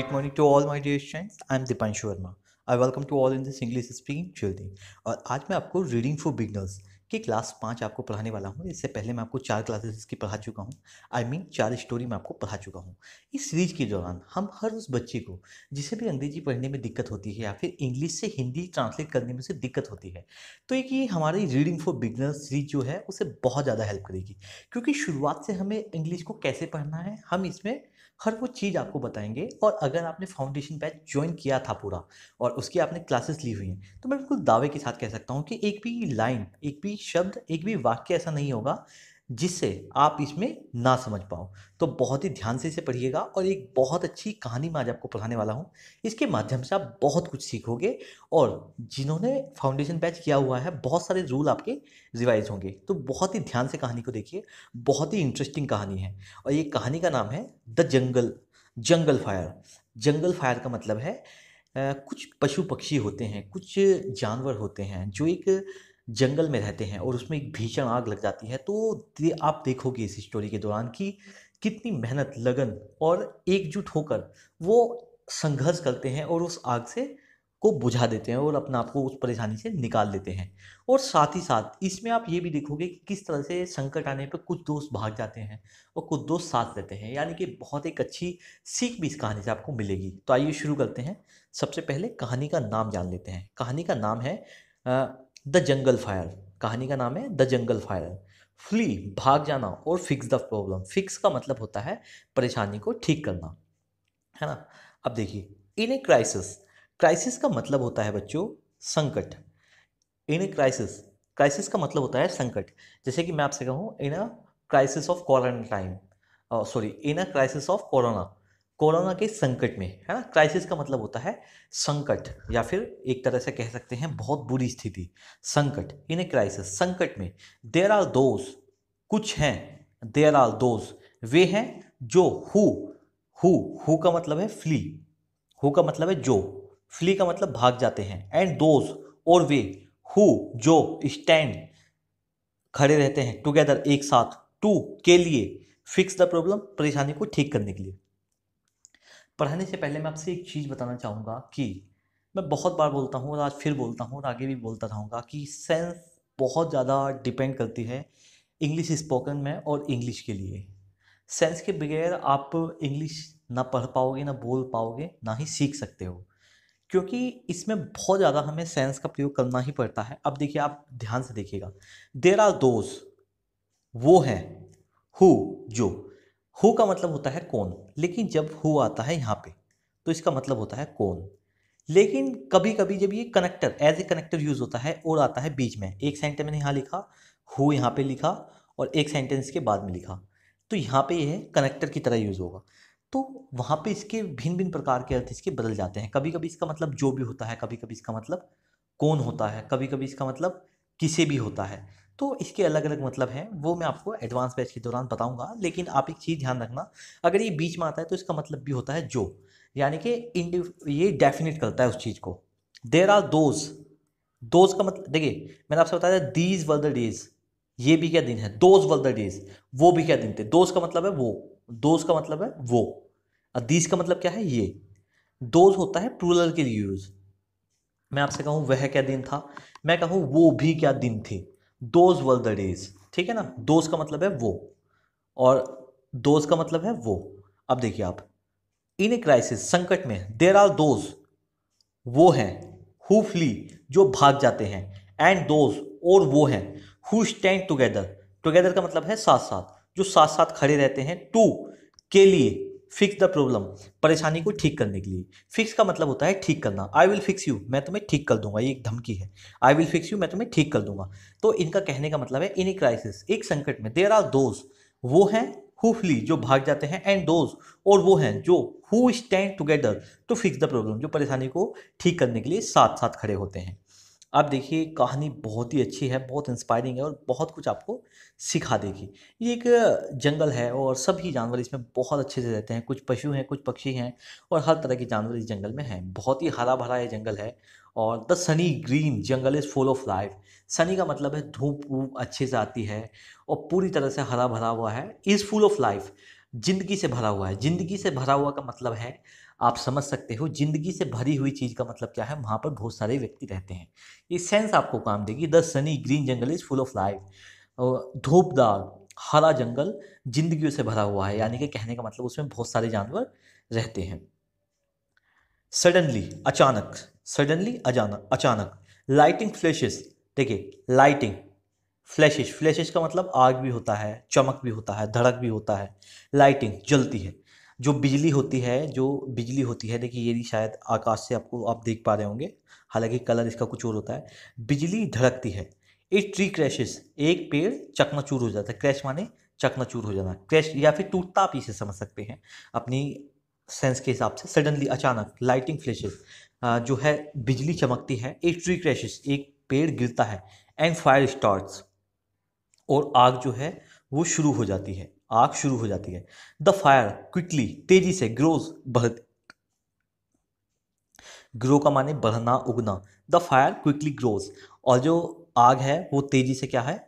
Good morning to all my dear I am am Dipanshu Verma. I welcome to all in English speaking speaking journey. और आज मैं आपको reading for beginners की class पाँच आपको पढ़ाने वाला हूँ इससे पहले मैं आपको चार क्लासेस इसकी पढ़ा चुका हूँ आई I मीन mean, चार स्टोरी मैं आपको पढ़ा चुका हूँ इस सीरीज के दौरान हम हर उस बच्चे को जिसे भी अंग्रेजी पढ़ने में दिक्कत होती है या फिर इंग्लिश से हिंदी ट्रांसलेट करने में उसे दिक्कत होती है तो एक ये हमारी रीडिंग फॉर बिगनर्स सीरीज जो है उसे बहुत ज़्यादा हेल्प करेगी क्योंकि शुरुआत से हमें इंग्लिश को कैसे पढ़ना है हम इसमें हर वो चीज़ आपको बताएंगे और अगर आपने फाउंडेशन बैच ज्वाइन किया था पूरा और उसकी आपने क्लासेस ली हुई हैं तो मैं बिल्कुल दावे के साथ कह सकता हूँ कि एक भी लाइन एक भी शब्द एक भी वाक्य ऐसा नहीं होगा जिससे आप इसमें ना समझ पाओ तो बहुत ही ध्यान से इसे पढ़िएगा और एक बहुत अच्छी कहानी मैं आज आपको पढ़ाने वाला हूँ इसके माध्यम से आप बहुत कुछ सीखोगे और जिन्होंने फाउंडेशन बैच किया हुआ है बहुत सारे रूल आपके रिवाइज होंगे तो बहुत ही ध्यान से कहानी को देखिए बहुत ही इंटरेस्टिंग कहानी है और ये कहानी का नाम है the jungle jungle fire jungle fire का मतलब है कुछ पशु पक्षी होते हैं कुछ जानवर होते हैं जो एक जंगल में रहते हैं और उसमें एक भीषण आग लग जाती है तो दे, आप देखोगे इस स्टोरी के दौरान कि कितनी मेहनत लगन और एकजुट होकर वो संघर्ष करते हैं और उस आग से को बुझा देते हैं और अपने आप को उस परेशानी से निकाल देते हैं और साथ ही साथ इसमें आप ये भी देखोगे कि किस तरह से संकट आने पर कुछ दोस्त भाग जाते हैं और कुछ दोस्त साथ रहते हैं यानी कि बहुत एक अच्छी सीख भी इस कहानी से आपको मिलेगी तो आइए शुरू करते हैं सबसे पहले कहानी का नाम जान लेते हैं कहानी का नाम है आ, द जंगल फायर कहानी का नाम है द जंगल फायर फ्ली भाग जाना और फिक्स द प्रॉब्लम फिक्स का मतलब होता है परेशानी को ठीक करना है ना अब देखिए इन ए क्राइसिस क्राइसिस का मतलब होता है बच्चों संकट इन ए क्राइसिस क्राइसिस का मतलब होता है संकट जैसे कि मैं आपसे कहूँ in a crisis of quarantine sorry in a crisis of corona corona के संकट में है ना क्राइसिस का मतलब होता है संकट या फिर एक तरह से कह सकते हैं बहुत बुरी स्थिति संकट इन ए क्राइसिस संकट में देर आर दोज कुछ हैं देर आर दोज वे हैं जो हु हु हु का मतलब है फ्ली हु का मतलब है जो फ्ली का मतलब भाग जाते हैं एंड दोज और वे हु जो स्टैंड खड़े रहते हैं टुगेदर एक साथ टू के लिए फिक्स द प्रॉब्लम परेशानी को ठीक करने के लिए पढ़ाने से पहले मैं आपसे एक चीज़ बताना चाहूँगा कि मैं बहुत बार बोलता हूँ और आज फिर बोलता हूँ और आगे भी बोलता रहूँगा कि सेंस बहुत ज़्यादा डिपेंड करती है इंग्लिश स्पोकन में और इंग्लिश के लिए सेंस के बगैर आप इंग्लिश ना पढ़ पाओगे ना बोल पाओगे ना ही सीख सकते हो क्योंकि इसमें बहुत ज़्यादा हमें सेंस का प्रयोग करना ही पड़ता है अब देखिए आप ध्यान से देखिएगा देर आर दोज वो हैं हु जो हु का मतलब होता है कौन लेकिन जब हु आता है यहाँ पे तो इसका मतलब होता है कौन लेकिन कभी कभी जब ये connector as a connector use होता है और आता है बीच में एक सेंटेंस मैंने यहाँ लिखा हु यहाँ पे लिखा और एक सेंटेंस के बाद में लिखा तो यहाँ पे ये यह कनेक्टर की तरह यूज़ होगा तो वहाँ पे इसके भिन्न भिन्न प्रकार के अर्थ इसके बदल जाते हैं कभी कभी इसका मतलब जो भी होता है कभी कभी इसका मतलब कौन होता है कभी कभी इसका मतलब किसे भी होता है तो इसके अलग अलग मतलब हैं वो मैं आपको एडवांस बैच के दौरान बताऊंगा लेकिन आप एक चीज़ ध्यान रखना अगर ये बीच में आता है तो इसका मतलब भी होता है जो यानी कि ये डेफिनेट करता है उस चीज़ को देर आर दोज दोज का मतलब देखिए मैंने आपसे बताया दीज वर द डेज ये भी क्या दिन है दोज वर द डेज वो भी क्या दिन थे दोज का मतलब है वो दोज का मतलब है वो और दीज का मतलब क्या है ये दोज होता है प्रूलर के लिए यूज़ मैं आपसे कहूँ वह क्या दिन था मैं कहूँ वो भी क्या दिन थे दोज वर द डेज ठीक है ना दोज का मतलब है वो और दोज का मतलब है वो अब देखिए आप इन ए क्राइसिस संकट में देर आर दोज वो हैं हु फ्ली जो भाग जाते हैं एंड दोज और वो हैं हु स्टैंड टुगेदर टुगेदर का मतलब है साथ साथ जो साथ साथ खड़े रहते हैं टू के लिए फिक्स द प्रॉब्लम परेशानी को ठीक करने के लिए फिक्स का मतलब होता है ठीक करना आई विल फिक्स यू मैं तुम्हें ठीक कर दूंगा ये एक धमकी है आई विल फिक्स यू मैं तुम्हें ठीक कर दूंगा तो इनका कहने का मतलब है इन ए क्राइसिस एक संकट में देर आर दोज वो हैं हु फ्ली जो भाग जाते हैं एंड दोज और वो हैं जो who stand together to fix the problem जो परेशानी को ठीक करने के लिए साथ साथ खड़े होते हैं आप देखिए कहानी बहुत ही अच्छी है बहुत इंस्पायरिंग है और बहुत कुछ आपको सिखा देगी ये एक जंगल है और सभी जानवर इसमें बहुत अच्छे से रहते हैं कुछ पशु हैं कुछ पक्षी हैं और हर तरह के जानवर इस जंगल में हैं बहुत ही हरा भरा ये जंगल है और the sunny green jungle is full of life sunny का मतलब है धूप वूप अच्छे से आती है और पूरी तरह से हरा भरा हुआ है इज़ फुल ऑफ लाइफ ज़िंदगी से भरा हुआ है ज़िंदगी से भरा हुआ का मतलब है आप समझ सकते हो जिंदगी से भरी हुई चीज़ का मतलब क्या है वहां पर बहुत सारे व्यक्ति रहते हैं ये सेंस आपको काम देगी the sunny green jungle is full of life धूपदार हरा जंगल जिंदगी से भरा हुआ है यानी कि कहने का मतलब उसमें बहुत सारे जानवर रहते हैं सडनली अचानक सडनली अचानक अचानक लाइटिंग फ्लैशेस देखिए लाइटिंग फ्लैशेस फ्लैशेस का मतलब आग भी होता है चमक भी होता है धड़क भी होता है लाइटिंग जलती है जो बिजली होती है जो बिजली होती है देखिए ये शायद आकाश से आपको आप देख पा रहे होंगे हालांकि कलर इसका कुछ और होता है बिजली धड़कती है ए ट्री क्रैशेस एक पेड़ चकनाचूर हो जाता है क्रैश माने चकनाचूर हो जाना क्रैश या फिर टूटता आप इसे समझ सकते हैं अपनी सेंस के हिसाब से सडनली अचानक लाइटिंग फ्लैशेस जो है बिजली चमकती है एक ट्री क्रैशेस एक पेड़ गिरता है एंड फायर स्टार्ट और आग जो है वो शुरू हो जाती है आग शुरू हो जाती है द फायर क्विकली तेजी से ग्रोज बढ़ ग्रो का माने बढ़ना उगना द फायर क्विकली ग्रोज और जो आग है वो तेजी से क्या है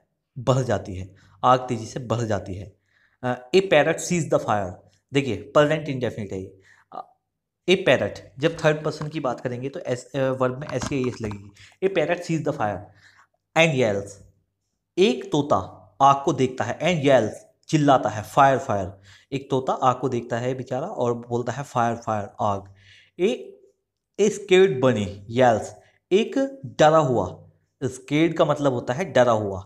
बढ़ जाती है आग तेजी से बढ़ जाती है a parrot sees the fire देखिए प्रेजेंट इंडेफिनिट है ए पैरट जब थर्ड पर्सन की बात करेंगे तो एस वर्ब में एस के एस लगेगी a parrot sees the fire and yells एक तोता आग को देखता है एंड येल्स चिल्लाता है फायर फायर एक तोता आग को देखता है बेचारा और बोलता है फायर फायर आग ए स्केड बनी यस एक डरा हुआ स्केड का मतलब होता है डरा हुआ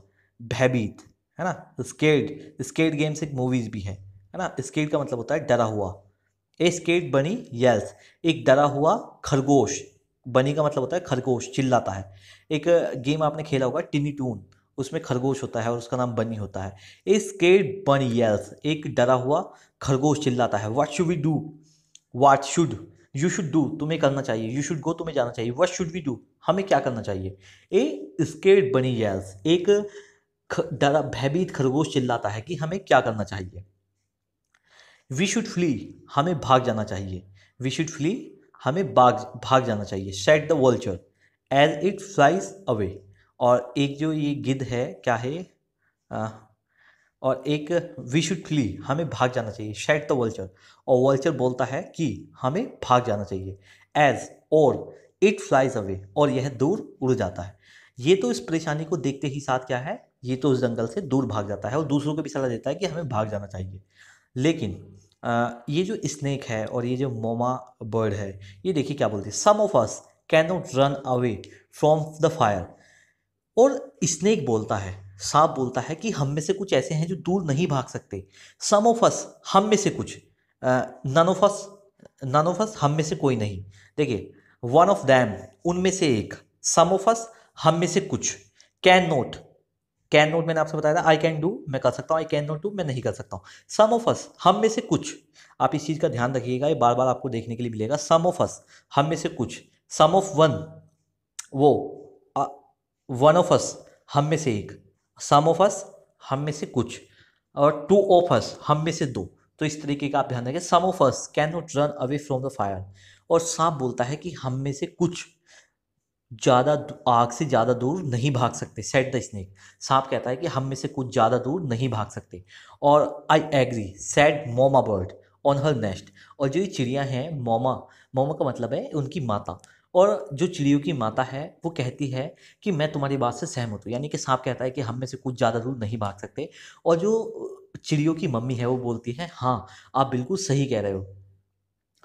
भयभीत है ना स्केड स्केड गेम्स एक मूवीज़ भी है है ना स्केड का मतलब होता है डरा हुआ ए स्केड बनी यस एक डरा हुआ खरगोश बनी का मतलब होता है खरगोश चिल्लाता है एक गेम आपने खेला होगा टिनी टून उसमें खरगोश होता है और उसका नाम बनी होता है ए स्केड बन येल्स एक डरा हुआ खरगोश चिल्लाता है what should we do what should you should do तुम्हें करना चाहिए यू शुड गो तुम्हें जाना चाहिए वट शुड वी डू हमें क्या करना चाहिए ए स्केड बनी येल्स एक डरा भयभीत खरगोश चिल्लाता है कि हमें क्या करना चाहिए वी शुड फ्ली हमें भाग जाना चाहिए वी शुड फ्ली हमें भाग भाग जाना चाहिए said the vulture as it flies away और एक जो ये गिद्ध है क्या है आ, और एक वी शुड हमें भाग जाना चाहिए शेट द वल्चर और वल्चर बोलता है कि हमें भाग जाना चाहिए एज और इट फ्लाइज अवे और यह दूर उड़ जाता है ये तो इस परेशानी को देखते ही साथ क्या है ये तो उस जंगल से दूर भाग जाता है और दूसरों को भी सलाह देता है कि हमें भाग जाना चाहिए लेकिन आ, ये जो स्नेक है और ये जो मोमा बर्ड है ये देखिए क्या बोलती है some of us can not run away from the fire और स्नेक बोलता है सांप बोलता है कि हम में से कुछ ऐसे हैं जो दूर नहीं भाग सकते समोफस हम में से कुछ ननोफस ननोफस हम में से कोई नहीं देखिए वन ऑफ दैम उनमें से एक समोफस हम में से कुछ कैन नोट कैन नोट मैंने आपसे बताया था आई कैन डू मैं कर सकता हूँ आई कैन नोट डू मैं नहीं कर सकता हूँ सम ऑफ अस हम में से कुछ आप इस चीज़ का ध्यान रखिएगा ये बार बार आपको देखने के लिए मिलेगा सम ऑफ अस हम में से कुछ सम ऑफ वन वो वन ऑफ अस हम में से एक सम ऑफ अस हम में से कुछ और टू ऑफ अस हम में से दो तो इस तरीके का आप ध्यान रखें some of us can not run away from the fire और सांप बोलता है कि हम में से कुछ ज़्यादा आग से ज़्यादा दूर नहीं भाग सकते सेट द स्नेक सांप कहता है कि हम में से कुछ ज़्यादा दूर नहीं भाग सकते और I agree said mama bird on her nest और जो ये चिड़िया हैं मोमा मोमा का मतलब है उनकी माता और जो चिड़ियों की माता है वो कहती है कि मैं तुम्हारी बात से सहमत हूँ यानी कि सांप कहता है कि हम में से कुछ ज़्यादा दूर नहीं भाग सकते और जो चिड़ियों की मम्मी है वो बोलती है हाँ आप बिल्कुल सही कह रहे हो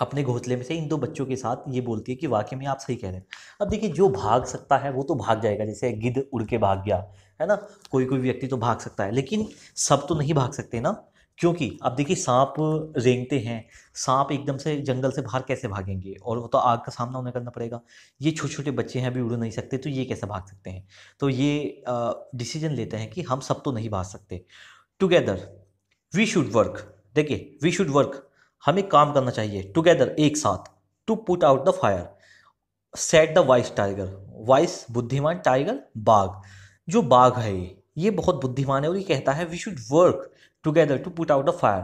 अपने घोंसले में से इन दो बच्चों के साथ ये बोलती है कि वाकई में आप सही कह रहे हैं अब देखिए जो भाग सकता है वो तो भाग जाएगा जैसे गिद्ध उड़ के भाग गया है ना कोई कोई व्यक्ति तो भाग सकता है लेकिन सब तो नहीं भाग सकते ना क्योंकि अब देखिए सांप रेंगते हैं सांप एकदम से जंगल से बाहर कैसे भागेंगे और वो तो आग का सामना उन्हें करना पड़ेगा ये छोटे छोटे बच्चे हैं अभी उड़ नहीं सकते तो ये कैसे भाग सकते हैं तो ये डिसीजन लेते हैं कि हम सब तो नहीं भाग सकते टुगेदर वी शुड वर्क देखिए वी शुड वर्क हमें काम करना चाहिए टुगेदर एक साथ to put out the fire said the wise tiger wise बुद्धिमान टाइगर बाघ जो बाघ है ये बहुत बुद्धिमान है और ये कहता है we should work together to put out a fire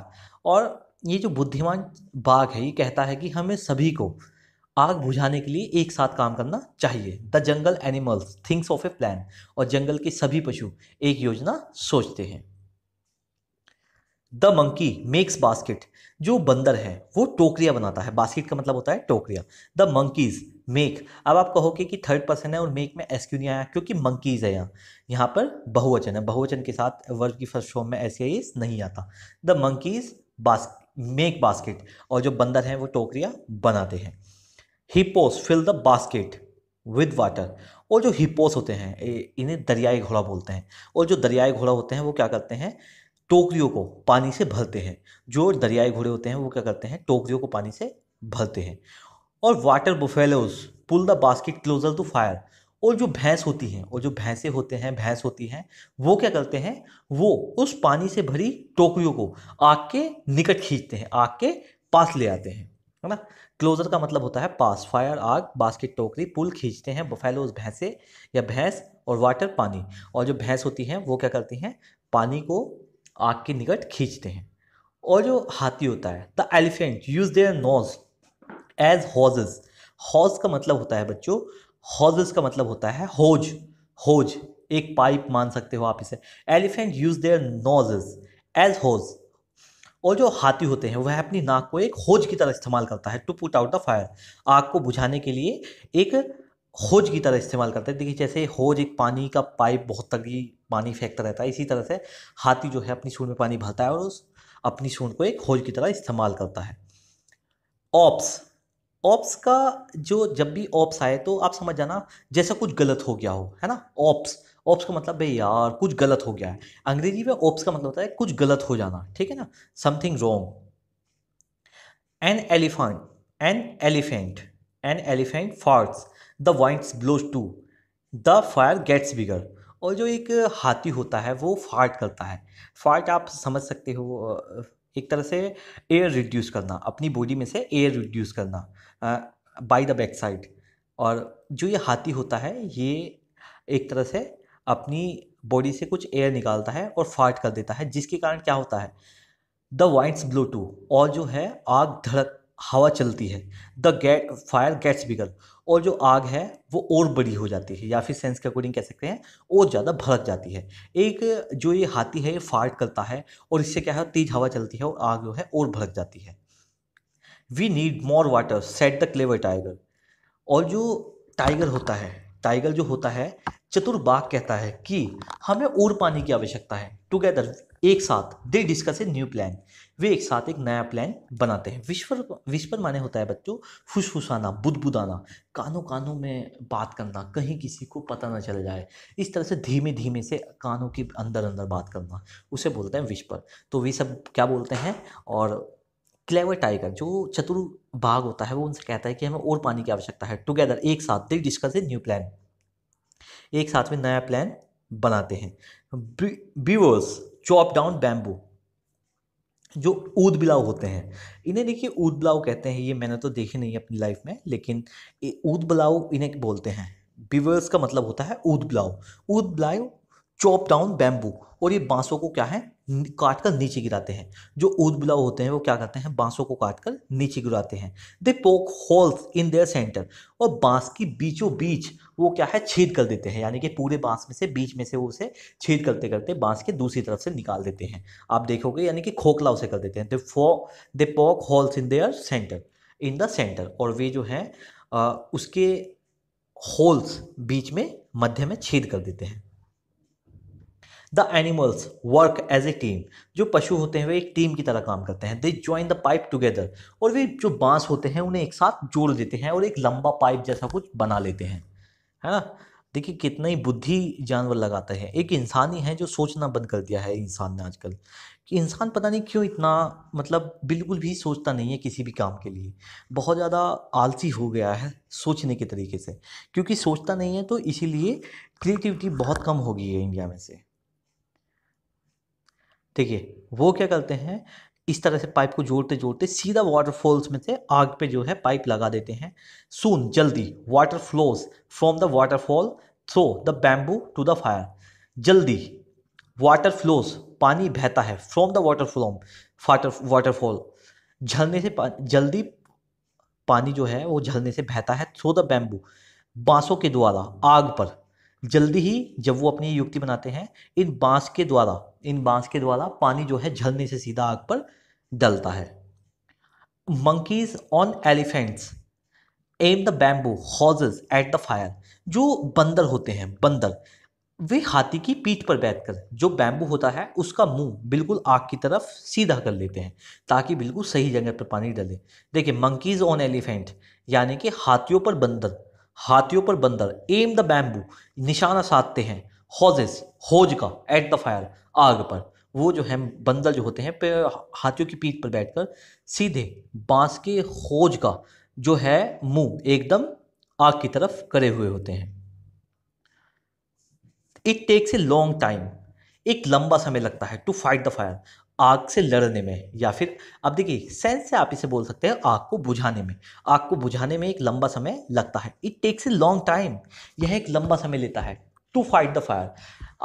और ये जो बुद्धिमान बाघ है ये कहता है कि हमें सभी को आग बुझाने के लिए एक साथ काम करना चाहिए the jungle animals things of a plan और जंगल के सभी पशु एक योजना सोचते हैं द मंकी मेक्स बास्केट जो बंदर है वो टोकरिया बनाता है बास्केट का मतलब होता है टोकरिया द मंकीज मेक अब आप कहोगे कि थर्ड पर्सन है और मेक में एस क्यों नहीं आया क्योंकि मंकीज है यहाँ यहाँ पर बहुवचन है बहुवचन के साथ वर्ग की फर्स्ट फॉर्म में ऐसे ही नहीं आता द मंकीज बास मेक बास्केट और जो बंदर हैं वो टोकरिया बनाते हैं hippos fill the basket with water और जो हिपोस होते हैं इन्हें दरियाई घोड़ा बोलते हैं और जो दरियाई घोड़ा होते हैं वो क्या करते हैं टोकरियों को पानी से भरते हैं जो दरियाई घोड़े होते हैं वो क्या करते हैं टोकरियों को पानी से भरते हैं और water buffaloes pull the basket closer to fire और जो भैंस होती हैं और जो भैंसे होते हैं भैंस होती हैं वो क्या करते हैं वो उस पानी से भरी टोकरियों को आग के निकट खींचते हैं आग के पास ले आते हैं है ना क्लोजर का मतलब होता है पास फायर आग बास्केट टोकरी पुल खींचते हैं बफेलोज भैंसे या भैंस और वाटर पानी और जो भैंस होती हैं वो क्या करती हैं पानी को आग के निकट खींचते हैं और जो हाथी होता है the elephant use their nose as hoses hose का मतलब होता है बच्चों हॉजेज का मतलब होता है होज होज एक पाइप मान सकते हो आप इसे elephant use their noses as hose और जो हाथी होते हैं वह अपनी नाक को एक होज की तरह इस्तेमाल करता है to put out the fire आग को बुझाने के लिए एक होज की तरह इस्तेमाल करते हैं देखिए जैसे होज एक पानी का पाइप बहुत तगड़ी पानी फेंकता रहता है इसी तरह से हाथी जो है अपनी सूंड में पानी भरता है और उस अपनी सूंड को एक होज की तरह इस्तेमाल करता है ऑप्स ऑप्स का जो जब भी ऑप्स आए तो आप समझ जाना जैसा कुछ गलत हो गया हो है ना ऑप्स ऑप्स का मतलब भाई यार कुछ गलत हो गया है अंग्रेजी में ऑप्स का मतलब होता है कुछ गलत हो जाना ठीक है ना something wrong an elephant an elephant an elephant farts the winds blows to the fire gets bigger और जो एक हाथी होता है वो फाट करता है फाट आप समझ सकते हो एक तरह से एयर रिड्यूस करना अपनी बॉडी में से एयर रिड्यूस करना बाय द बैक साइड और जो ये हाथी होता है ये एक तरह से अपनी बॉडी से कुछ एयर निकालता है और फाट कर देता है जिसके कारण क्या होता है द वाइंट्स ब्लो टू और जो है आग धड़क हवा चलती है the gate fire gets bigger और जो आग है वो और बड़ी हो जाती है या फिर सेंस के अकॉर्डिंग कह सकते हैं और ज़्यादा भड़क जाती है एक जो ये हाथी है ये फार्ट करता है और इससे क्या है तेज़ हवा चलती है और आग जो है और भड़क जाती है we need more water said the clever tiger और जो टाइगर होता है टाइगर जो होता है चतुर बाघ कहता है कि हमें और पानी की आवश्यकता है टुगेदर एक साथ they discuss a new plan वे एक साथ एक नया प्लान बनाते हैं विश्वर विश्वर माने होता है बच्चों फुसफुसाना बुदबुदाना कानों कानों में बात करना कहीं किसी को पता ना चल जाए इस तरह से धीमे धीमे से कानों के अंदर अंदर बात करना उसे बोलते हैं विश्वर तो वे सब क्या बोलते हैं और क्लेवर टाइगर जो चतुर भाग होता है वो उनसे कहता है कि हमें और पानी की आवश्यकता है टुगेदर एक साथ they discuss a new plan एक साथ में नया प्लान बनाते हैं बीवर्स चॉप डाउन बैम्बू जो ऊद बिलाव होते हैं इन्हें देखिए ऊद बिलाव कहते हैं ये मैंने तो देखे नहीं अपनी लाइफ में लेकिन ऊद बिलाव इन्हें बोलते हैं बिवर्स का मतलब होता है ऊद बिलाव ऊद बिलाव चॉप डाउन बैम्बू और ये बांसों को क्या है काट कर नीचे गिराते हैं जो ऊद बुलाव होते हैं वो क्या करते हैं बांसों को काट कर नीचे गिराते हैं दे poke holes in their centre और बांस की बीचों बीच वो क्या है छेद कर देते हैं यानी कि पूरे बांस में से बीच में से वो उसे छेद करते करते बांस के दूसरी तरफ से निकाल देते हैं आप देखोगे यानी कि खोखला उसे कर देते हैं दे फो they poke holes in their center in the center और वे जो है उसके होल्स बीच में मध्य में छेद कर देते हैं the animals work as a team जो पशु होते हैं वे एक टीम की तरह काम करते हैं they join the pipe together और वे जो बांस होते हैं उन्हें एक साथ जोड़ देते हैं और एक लंबा पाइप जैसा कुछ बना लेते हैं है ना देखिए कितना ही बुद्धि जानवर लगाते हैं एक इंसान ही है जो सोचना बंद कर दिया है इंसान ने आजकल कि इंसान पता नहीं क्यों इतना मतलब बिल्कुल भी सोचता नहीं है किसी भी काम के लिए बहुत ज़्यादा आलसी हो गया है सोचने के तरीके से क्योंकि सोचता नहीं है तो इसीलिए क्रिएटिविटी बहुत कम हो गई है इंडिया में से देखिए वो क्या करते हैं इस तरह से पाइप को जोड़ते जोड़ते सीधा वाटरफॉल्स में से आग पे जो है पाइप लगा देते हैं सून जल्दी water flows from the waterfall through the bamboo to the fire जल्दी वाटर फ्लोज पानी बहता है फ्रॉम द वाटर फ्लोम फाटर वाटरफॉल झलने से पा, जल्दी पानी जो है वो झलने से बहता है थ्रो द बैम्बू बांसों के द्वारा आग पर जल्दी ही जब वो अपनी युक्ति बनाते हैं इन बांस के द्वारा इन बांस के द्वारा पानी जो है झलने से सीधा आग पर डलता है monkeys and elephants aim the bamboo hoses at the fire जो बंदर होते हैं बंदर वे हाथी की पीठ पर बैठकर जो बैम्बू होता है उसका मुंह बिल्कुल आग की तरफ सीधा कर लेते हैं ताकि बिल्कुल सही जगह पर पानी डले देखिए मंकीज ऑन एलिफेंट यानी कि हाथियों पर बंदर हाथियों पर बंदर एम द बैम्बू निशाना साधते हैं हॉजेस होज का एट द फायर आग पर वो जो है बंदर जो होते हैं हाथियों की पीठ पर बैठकर सीधे बांस के होज का जो है मुंह एकदम आग की तरफ करे हुए होते हैं it takes a long time एक लंबा समय लगता है टू फाइट द फायर आग से लड़ने में या फिर अब देखिए सेंस से आप इसे बोल सकते हैं आग को बुझाने में आग को बुझाने में एक लंबा समय लगता है it takes a long time यह एक लंबा समय लेता है टू फाइट द फायर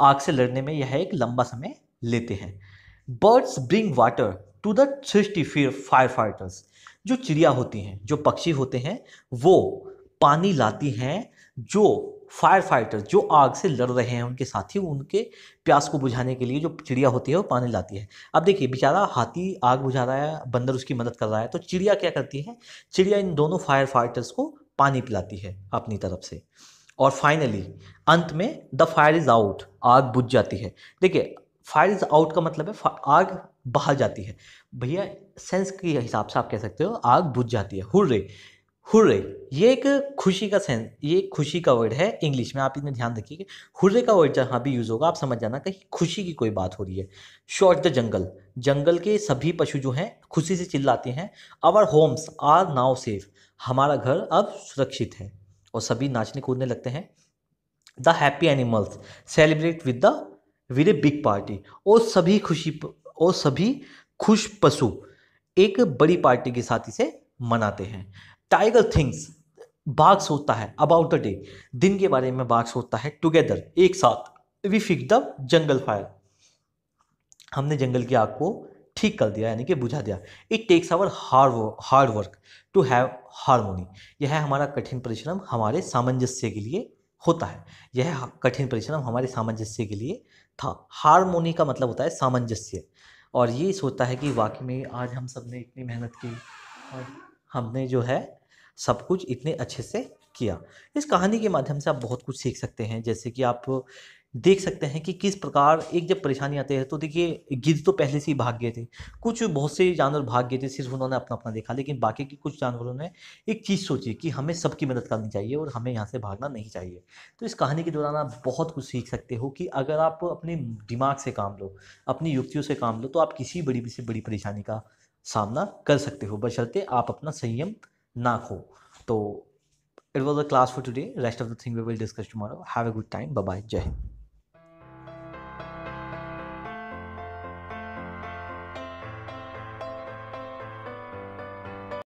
आग से लड़ने में यह एक लंबा समय लेते हैं birds bring water to the फिर फायर फाइटर्स जो चिड़िया होती हैं जो पक्षी होते हैं वो पानी लाती हैं जो फायर फाइटर जो आग से लड़ रहे हैं उनके साथी उनके प्यास को बुझाने के लिए जो चिड़िया होती है वो पानी लाती है अब देखिए बेचारा हाथी आग बुझा रहा है बंदर उसकी मदद कर रहा है तो चिड़िया क्या करती है चिड़िया इन दोनों फायर फाइटर्स को पानी पिलाती है अपनी तरफ से और फाइनली अंत में द फायर इज़ आउट आग बुझ जाती है देखिए फायर इज़ आउट का मतलब है आग बाहर जाती है भैया सेंस के हिसाब से आप कह सकते हो आग बुझ जाती है हुर्रे हुर्रे ये एक खुशी का सेंस ये खुशी का वर्ड है इंग्लिश में आप इतने ध्यान रखिए कि हुर्रे का वर्ड जहाँ भी यूज़ होगा आप समझ जाना कहीं खुशी की कोई बात हो रही है शॉर्ट द जंगल जंगल के सभी पशु जो हैं खुशी से चिल्लाते हैं our homes are now safe हमारा घर अब सुरक्षित है और सभी नाचने कूदने लगते हैं the happy animals celebrate with the with a big party और सभी खुशी और सभी खुश पशु एक बड़ी पार्टी के साथ इसे मनाते हैं टाइगर थिंग्स बाघ सोता है अबाउट द डे दिन के बारे में बाघ सोता है टुगेदर एक साथ we fix the jungle fire हमने जंगल की आग को ठीक कर दिया यानी कि बुझा दिया it takes our hard hard work to have harmony यह है हमारा कठिन परिश्रम हमारे सामंजस्य के लिए होता है यह कठिन परिश्रम हमारे सामंजस्य के लिए था हारमोनी का मतलब होता है सामंजस्य और ये सोचता है कि वाकई में आज हम सब ने इतनी मेहनत की और हमने जो है सब कुछ इतने अच्छे से किया इस कहानी के माध्यम से आप बहुत कुछ सीख सकते हैं जैसे कि आप देख सकते हैं कि किस प्रकार एक जब परेशानी आती है तो देखिए गिद्ध तो पहले से ही भाग गए थे कुछ बहुत से जानवर भाग गए थे सिर्फ उन्होंने अपना अपना देखा लेकिन बाकी के कुछ जानवरों ने एक चीज़ सोची कि हमें सबकी मदद करनी चाहिए और हमें यहाँ से भागना नहीं चाहिए तो इस कहानी के दौरान आप बहुत कुछ सीख सकते हो कि अगर आप अपने दिमाग से काम लो अपनी युक्तियों से काम लो तो आप किसी बड़ी से बड़ी परेशानी का सामना कर सकते हो बशर्ते आप अपना संयम ना खो तो it was a class for today rest of the thing we will discuss tomorrow have a good time bye जय हिंद